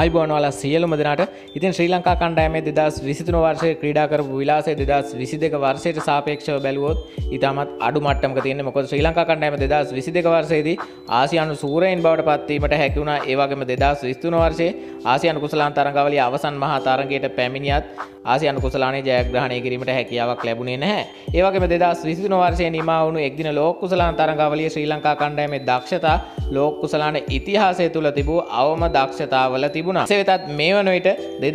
අයිබෝනවාල සියලුම දෙනට ඉතින් ශ්‍රී ලංකා කණ්ඩෑමේ දෙදස් විසිතුන වර්ෂය ක්‍රීඩා කරපු විලාසේ දෙදස් විසි දෙක වර්ෂයට සාපේක්ෂව බැලුවොත් ඉතාමත් අඩු මට්ටම තියන මොකොද ශ්‍රී ලංකා කණ්ඩෑම දෙදස් විසි දෙක වර්සයේදී ආසියනු සූරයෙන් බවට පත්වීමට හැකිවුණා ඒවගේම දෙදස් විස්තුන වර්ෂයේ ආසියනු කුසලාන් තරඟවලි අවසන් මහා තරගයට පැමිණියත් ආසියනු කුසලානේ ජයග්‍රහණය කිරීමට හැකියාවක් ලැබුණේ නැහැ ඒවගේම දෙදස් විසිතුන වර්ෂය නිමාවුණු එක්දින ලෝක කුසලාන් තරඟවලිය ශ්‍රී ලංකා කණ්ඩෑමේ දක්ෂතා ලෝක කුසලාන ඉතිහාසය තුළ තිබූ අවම දක්ෂතාවල තිබ තිබුණා සේවෙතත් මේ වනවිට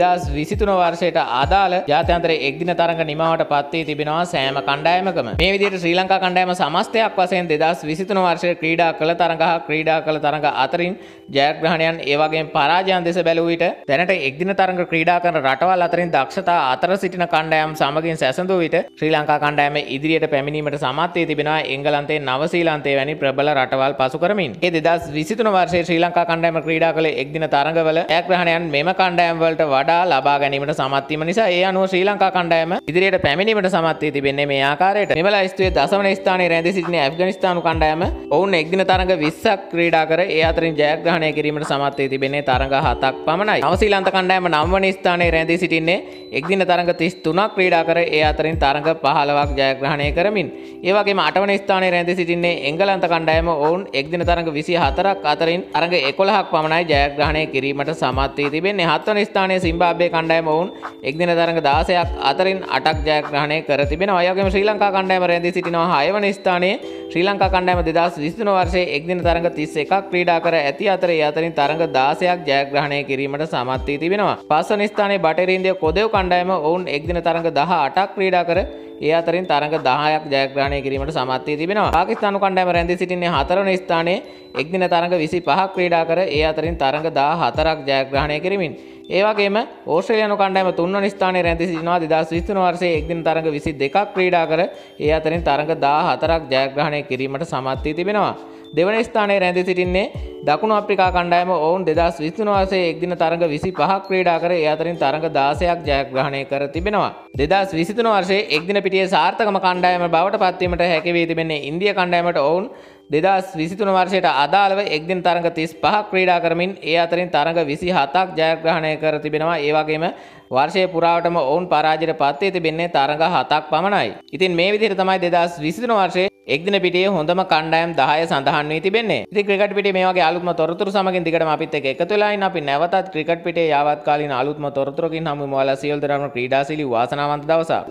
දෙදස් විසිතුන වර්ෂයට ආදාළ ජාතන්තර එක්දින තරඟ නිමාවට පත්වී තිබෙනවා සෑම කණ්ඩායමකම මේ විදිට ශ්‍රී ලංකා කණ්ඩායම සමස්තයක් වසයෙන් දෙදස් විසිතුන වර්ෂය ක්‍රීඩා කළ තරඟහ ක්‍රීඩා කළ තරඟ අතරින් ජයග්‍රහණයන් ඒවගේ පරාජයන් දෙස බැලූවිට තැනට එක්දින තරඟ ක්‍රීඩා කරන රටවල් අතරින් දක්ෂතා අතර සිටින කණ්ඩයම් සමගින් සැසඳූ විට ශ්‍රී ලංකා කණ්ඩෑම ඉදිරියට පැමිණීමට සමත්වය තිබෙනවා එංගලන්තේ නවසීලන්තේ වැනි ප්‍රබල රටවල් පසු කරමින් ඒ දෙදස් විසිතුන වර්ෂය ශ්‍රී ලංකා කණ්ඩෑම ක්‍රීඩා කළ එක්දින තරඟවල ජයග්‍රහණයන් මෙම කණ්ඩෑම්වලට වඩා ලබා ගැනීමට සමත්වීම නිසා ඒ අනුව ශ්‍රී ලංකා කණ්ඩෑම ඉදිරියට පැමිණීමට සමත්වී තිබෙන්නේ මේ ආකාරයට මෙම ලයිස්තුවේ දසවන ස්ථානයේ රැඳී සිටින ඇෆ්ගනිස්තානු කණ්ඩෑම ඔවුන් එක්දින තරඟ 20ක් ක්‍රීඩා කර ඒ අතරින් ජයග්‍රහණය කිරීමට සමත්වී තිබෙන්නේ තරඟ 7ක් පමණයි. නව ශ්‍රී ලංකා කණ්ඩෑම 9 වන ස්ථානයේ රැඳී සිටින්නේ එක්දින තරඟ 33ක් ක්‍රීඩා කර ඒ අතරින් තරඟ 15ක් ජයග්‍රහණය කරමින් ඒ වගේම 8 වන ස්ථානයේ රැඳී සිටින්නේ එංගලන්ත කණ්ඩායම ඔවුන් එක්දින තරඟ 24ක් අතරින් තරඟ 11ක් පමණයි ජයග්‍රහණය කිරීමට සමත්වී තිබෙන්නේ හත්වන ස්ථානයේ සිම්බාබ්වේ කණ්ඩායම වුන් එක්දින තරඟ 16ක් අතරින් 8ක් ජයග්‍රහණය කර තිබෙනවා. එයගේම ශ්‍රී ලංකා කණ්ඩායම රැඳී සිටිනවා 6 වන ස්ථානයේ ශ්‍රී ලංකා කණ්ඩායම 2023 වර්ෂයේ එක්දින තරඟ 31ක් ක්‍රීඩා කර ඇති අතර ඒ අතරින් තරඟ 16ක් ජයග්‍රහණය කිරීමට සමත් වී තිබෙනවා. පස්වන ස්ථානයේ බටේර ඉන්දිය කොදෙව් කණ්ඩායම ඔවුන් එක්දින තරඟ 18ක් ක්‍රීඩා කර ඒ අතරින් තරඟ දහයක් ජයග්‍රහණය කිරීමට සමත්වී තිබෙනවා පාකිස්ානු කණ්ඩෑම රැඳදි සිටින්නේ හතරන ස්ථානයේ එක්දින තරඟ විසි පහක් ක්‍රීඩා කර ඒ අතරින් තරඟ දා හතරක් ජයග්‍රහණය කිරීමින්. ඒවගේම ඕස්ට්‍රේලයනු කණ්ඩෑම තුන්න ස්ථානයේ රැඳදි සිටිනවා දෙදස් විස්තුන වර්සේ එක්දින තරඟ විසි දෙකක් ක්‍රීඩා කර ඒ අතරින් තරඟ දා හතරක් ජයග්‍රහණය කිරීමට සමත්වී තිබෙනවා. දෙවන ස්ථානයේ රැඳ සිටින්නේ දකුණු අප්‍රිකා කණ්ඩායම ඔවුන් දෙදස් විස්තුනවාසේ එක්දින තරඟ විසි පහක් ක්‍රීඩා කර ඒ අතරින් තරඟ දාසයක් ජයග්‍රහණය කර තිබෙනවා. දෙදස් විසිතුන වර්ෂයේ එක්දින පිටිය සාර්ථකම කණ්ඩායම බවට පත්වීමට හැකිවී තිබෙන්නේ ඉන්දිය කණ්ඩායමට ඔවුන් දෙදස් විසිතුන වර්ෂයට අදාළව එක්දින තරඟ තිස් පහක් ක්‍රීඩා කරමින් ඒ අතරින් තරඟ විසි හතක් ජයග්‍රහණය කර තිබෙනවා ඒවගේම වර්ෂය පුරාවටම ඔවුන් පරාජයට පත්වය තිබෙන්නේ තරඟ හතක් පමණයි. ඉතින් මේ විදිර තමයි දෙදස් විසිතුන වර්ෂයේ එක්දින පිටේ හොඳම කණ්ඩයම් දහය සඳහන් වී තිබෙන්නේ ඉති ක්‍රිකට පිට මේගේ අලුත්ම තොරතුරු සමගින් දිගට අපිත් එක තුලායින් අපි නැවතත් ක්‍රිකට පිටේ යාවත්කාලින් අලුත්ම තොරතුරකින් හමු මවල සියල්දරම ක්‍රීඩාසිලි වාසනාවන්ත දවසා.